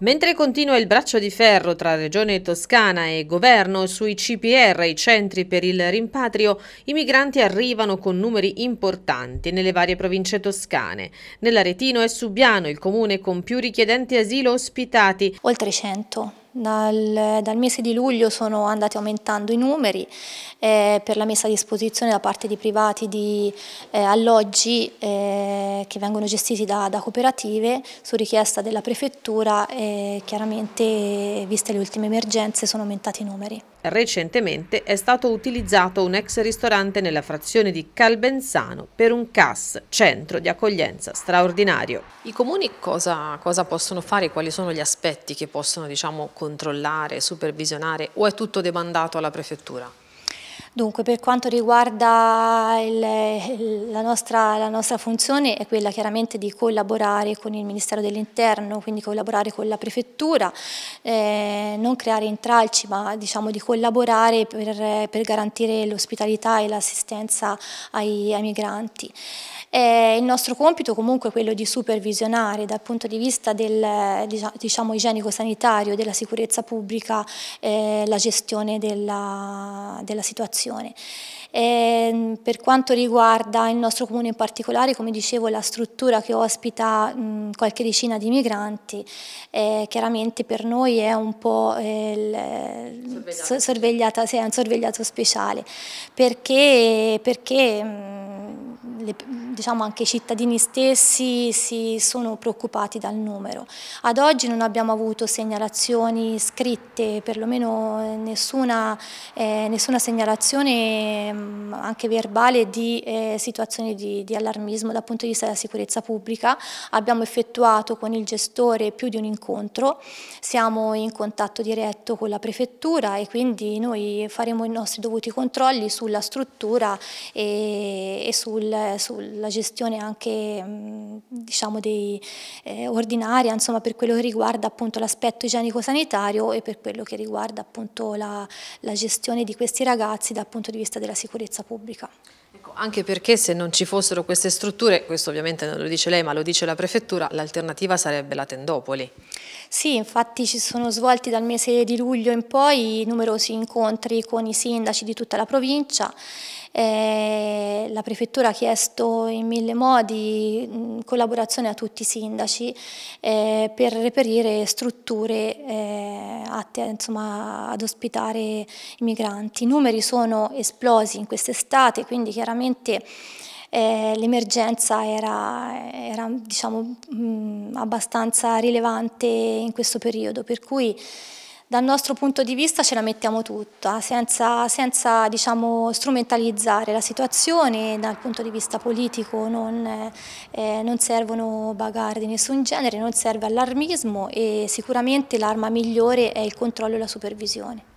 Mentre continua il braccio di ferro tra Regione Toscana e Governo sui CPR, i centri per il rimpatrio, i migranti arrivano con numeri importanti nelle varie province toscane. Nell'Aretino e Subiano, il comune con più richiedenti asilo ospitati. Oltre 100 dal, dal, mese di luglio sono andati aumentando i numeri eh, per la messa a disposizione da parte di privati di eh, alloggi eh, che vengono gestiti da, da, cooperative su richiesta della prefettura e chiaramente viste le ultime emergenze sono aumentati i numeri. Recentemente è stato utilizzato un ex ristorante nella frazione di Calbenzano per un CAS, centro di accoglienza straordinario. I comuni cosa, cosa possono fare? Quali sono gli aspetti che possono diciamo, controllare, supervisionare o è tutto demandato alla prefettura? Dunque, per quanto riguarda il, la, nostra, la, nostra, funzione è quella chiaramente di collaborare con il Ministero dell'Interno, quindi collaborare con la Prefettura, eh, non creare intralci, ma diciamo di collaborare per, per garantire l'ospitalità e l'assistenza ai, ai migranti. Eh, il nostro compito comunque è quello di supervisionare dal punto di vista del diciamo, igienico-sanitario, e della sicurezza pubblica, eh, la gestione della, della situazione. Eh, per quanto riguarda il nostro comune in particolare, come dicevo, la struttura che ospita mh, qualche decina di migranti, eh, chiaramente per noi è un po' eh, sorvegliata, sorvegliata sì, è un sorvegliato speciale, perché, perché mh, le, diciamo anche i cittadini stessi si sono preoccupati dal numero. Ad oggi non abbiamo avuto segnalazioni scritte, perlomeno eh, nessuna, eh, nessuna segnalazione mm, anche verbale di eh, situazioni di, di, allarmismo dal punto di vista della sicurezza pubblica. Abbiamo effettuato con il gestore più di un incontro, siamo in contatto diretto con la prefettura e quindi noi faremo i nostri dovuti controlli sulla struttura e, e sul, sul la gestione anche mm, diciamo, dei, eh, ordinaria insomma, per quello che riguarda l'aspetto igienico-sanitario e per quello che riguarda appunto, la, la gestione di questi ragazzi dal punto di vista della sicurezza pubblica ecco, anche perché se non ci fossero queste strutture, questo ovviamente non lo dice lei ma lo dice la prefettura, l'alternativa sarebbe la Tendopoli. Sì, infatti ci sono svolti dal mese di luglio in poi numerosi incontri con i sindaci di tutta la provincia eh, la prefettura ha chiesto in mille modi mh, mm, collaborazione a tutti i sindaci eh, per reperire strutture eh, atte insomma, ad ospitare i migranti. I numeri sono esplosi in quest'estate, quindi chiaramente eh, l'emergenza era, era diciamo, mh, mm, abbastanza rilevante in questo periodo, per cui dal nostro punto di vista ce la mettiamo tutta, senza, senza diciamo, strumentalizzare la situazione, dal punto di vista politico non, eh, eh non servono bagarre di nessun genere, non serve allarmismo e sicuramente l'arma migliore è il controllo e la supervisione.